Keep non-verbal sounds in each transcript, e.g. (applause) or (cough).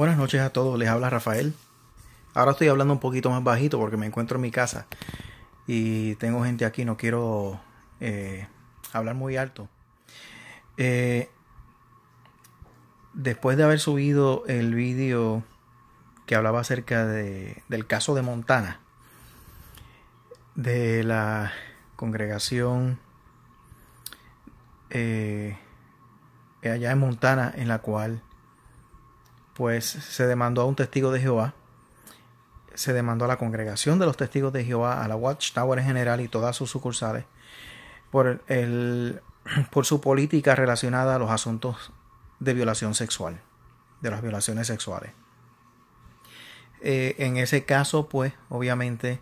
Buenas noches a todos, les habla Rafael. Ahora estoy hablando un poquito más bajito porque me encuentro en mi casa y tengo gente aquí, no quiero eh, hablar muy alto. Eh, después de haber subido el vídeo que hablaba acerca del caso de Montana, de la congregación eh, allá en Montana, en la cual pues se demandó a un testigo de Jehová, se demandó a la congregación de los testigos de Jehová, a la Watchtower en general y todas sus sucursales, por, el, (clears throat) por su política relacionada a los asuntos de violación sexual, de las violaciones sexuales. Eh, en ese caso, pues obviamente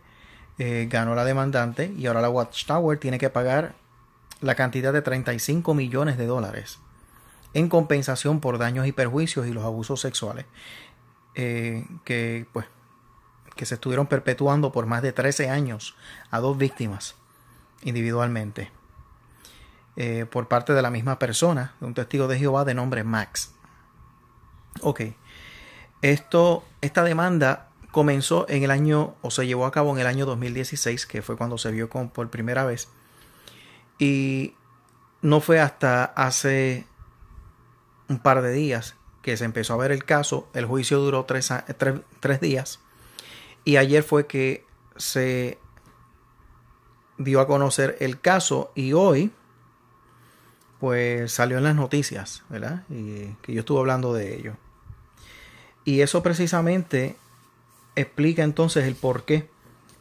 eh, ganó la demandante y ahora la Watchtower tiene que pagar la cantidad de 35 millones de dólares en compensación por daños y perjuicios y los abusos sexuales eh, que, pues, que se estuvieron perpetuando por más de 13 años a dos víctimas individualmente eh, por parte de la misma persona, de un testigo de Jehová de nombre Max. Ok, Esto, esta demanda comenzó en el año o se llevó a cabo en el año 2016, que fue cuando se vio por primera vez, y no fue hasta hace un par de días que se empezó a ver el caso. El juicio duró tres, días. Y ayer fue que se dio a conocer el caso y hoy pues salió en las noticias, ¿verdad? Y que yo estuve hablando de ello. Y eso precisamente explica entonces el por qué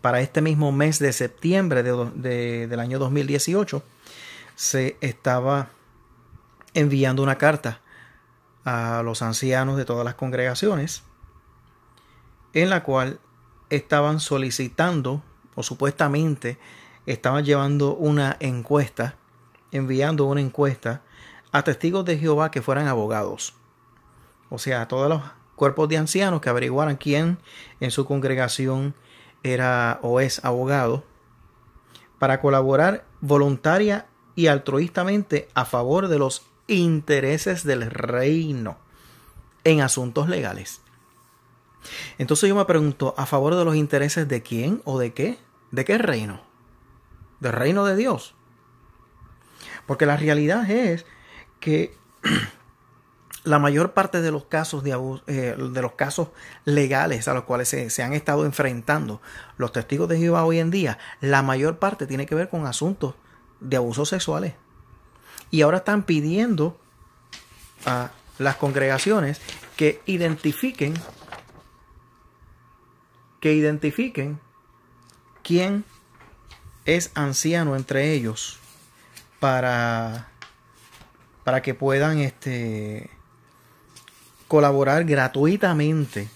para este mismo mes de septiembre del año 2018 se estaba enviando una carta a los ancianos de todas las congregaciones, en la cual estaban solicitando o supuestamente estaban llevando una encuesta, enviando una encuesta a testigos de Jehová que fueran abogados. O sea, a todos los cuerpos de ancianos que averiguaran quién en su congregación era o es abogado, para colaborar voluntaria y altruistamente a favor de los intereses del reino en asuntos legales. Entonces yo me pregunto, ¿a favor de los intereses de quién o de qué? ¿De qué reino? ¿Del reino de Dios? Porque la realidad es que (clears throat) la mayor parte de los casos de, eh, de los casos legales a los cuales se, se, han estado enfrentando los testigos de Jehová hoy en día, la mayor parte tiene que ver con asuntos de abusos sexuales. Y ahora están pidiendo a las congregaciones que identifiquen que identifiquen quién es anciano entre ellos para para que puedan este colaborar gratuitamente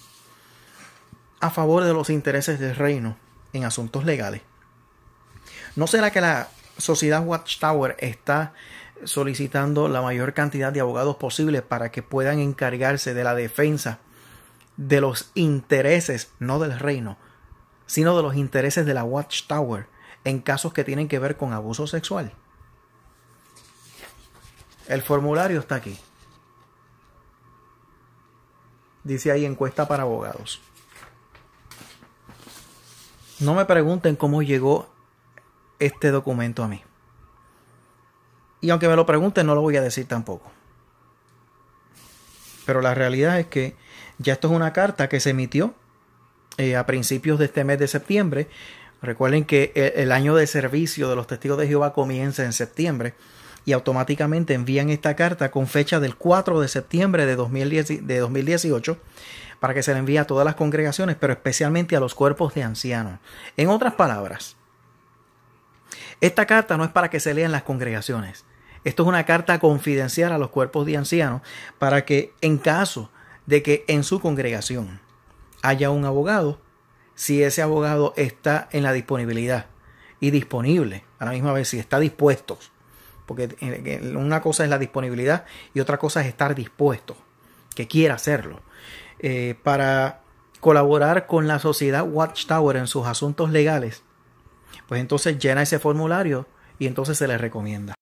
a favor de los intereses del reino en asuntos legales. ¿No será que la sociedad Watchtower está solicitando la mayor cantidad de abogados posibles para que puedan encargarse de la defensa de los intereses, no del reino, sino de los intereses de la Watchtower en casos que tienen que ver con abuso sexual. El formulario está aquí. Dice ahí encuesta para abogados. No me pregunten cómo llegó este documento a mí. Y aunque me lo pregunten, no lo voy a decir tampoco. Pero la realidad es que ya esto es una carta que se emitió eh, a principios de este mes de septiembre. Recuerden que e, el, año de servicio de los testigos de Jehová comienza en septiembre y automáticamente envían esta carta con fecha del 4 de septiembre de, de 2018 para que se la envíe a todas las congregaciones, pero especialmente a los cuerpos de ancianos. En otras palabras, esta carta no es para que se lea en las congregaciones. Esto es una carta confidencial a los cuerpos de ancianos para que en caso de que en su congregación haya un abogado, si ese abogado está en la disponibilidad y disponible, a la misma vez si está dispuesto, porque eh, una cosa es la disponibilidad y otra cosa es estar dispuesto, que quiera hacerlo, eh, para colaborar con la sociedad Watchtower en sus asuntos legales, pues entonces llena ese formulario y entonces se le recomienda.